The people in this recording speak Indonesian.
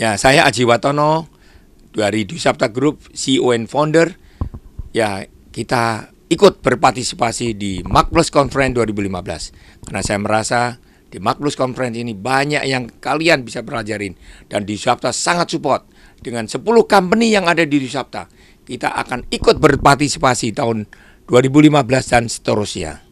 Ya, saya Aji Watono dari Dusapta Group, CEO and Founder. Ya, kita ikut berpartisipasi di Mac Plus Conference 2015. Karena saya merasa di Mac Plus Conference ini banyak yang kalian bisa pelajarin dan Dusapta sangat support dengan 10 company yang ada di Dusapta. Kita akan ikut berpartisipasi tahun 2015 dan seterusnya.